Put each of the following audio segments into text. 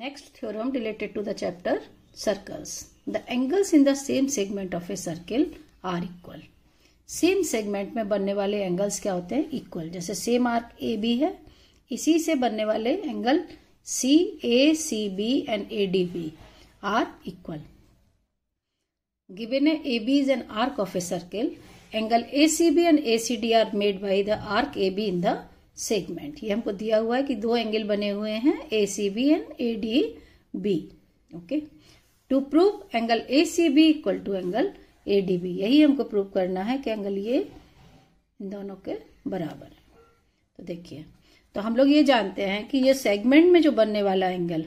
Next theorem related to the chapter circles. The angles in the same segment of a circle are equal. Same segment में बनने वाले angles क्या होते हैं equal जैसे same arc A B है इसी से बनने वाले angle C A C B and A D B are equal given A B is an arc of a circle angle A C B and A C D are made by the arc A B in the segment ये हमको दिया हुआ है कि दो angle बने हुए हैं A C B and A D B okay to prove angle A C B equal to angle A D B यही हमको प्रूव करना है कि एंगल ये दोनों के बराबर है तो देखिए तो हम लोग ये जानते हैं कि ये सेगमेंट में जो बनने वाला एंगल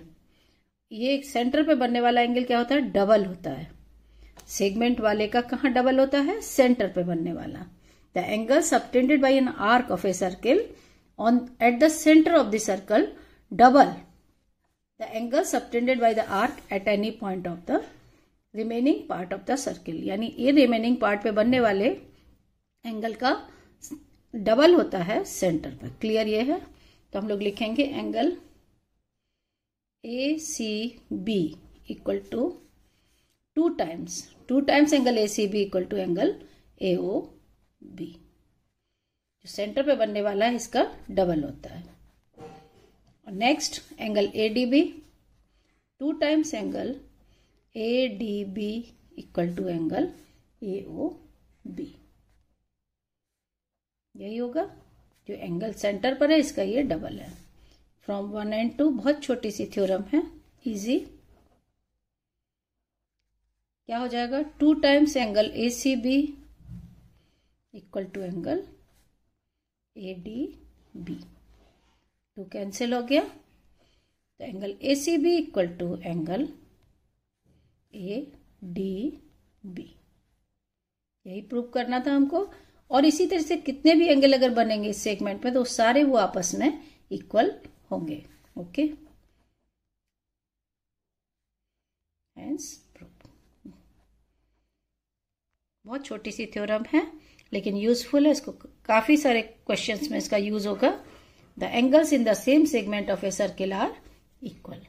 ये एक सेंटर पे बनने वाला एंगल क्या होता है डबल होता है सेगमेंट वाले का कहाँ डबल होता है सेंटर पे बनने वाला the angle subtended by an arc of a circle on at the center of the circle double the angle subtended by the arc at any point of the remaining part of the circle yani ye remaining part pe banne wale angle ka double hota hai center par clear ye hai to hum log likhenge angle acb equal to two times two times angle acb equal to angle aob जो centre पे बनने वाला है इसका double होता है और next angle A D B two times angle A D B equal to angle A O B यही होगा जो एंगल सेंटर पर है इसका ये डबल है फ्रॉम वन एंड टू बहुत छोटी सी थ्योरम है इजी क्या हो जाएगा two times angle A C B equal to angle A D B two cancel हो गया तो angle A C B equal to angle A D B यही प्रूव करना था हमको और इसी तरह से कितने भी एंगल अगर बनेंगे इस सेगमेंट में तो सारे वो आपस में इक्वल होंगे ओके okay? बहुत छोटी सी थ्योरम है लेकिन यूजफुल है इसको काफ़ी सारे क्वेश्चंस में इसका यूज होगा the angles in the same segment of a circle are equal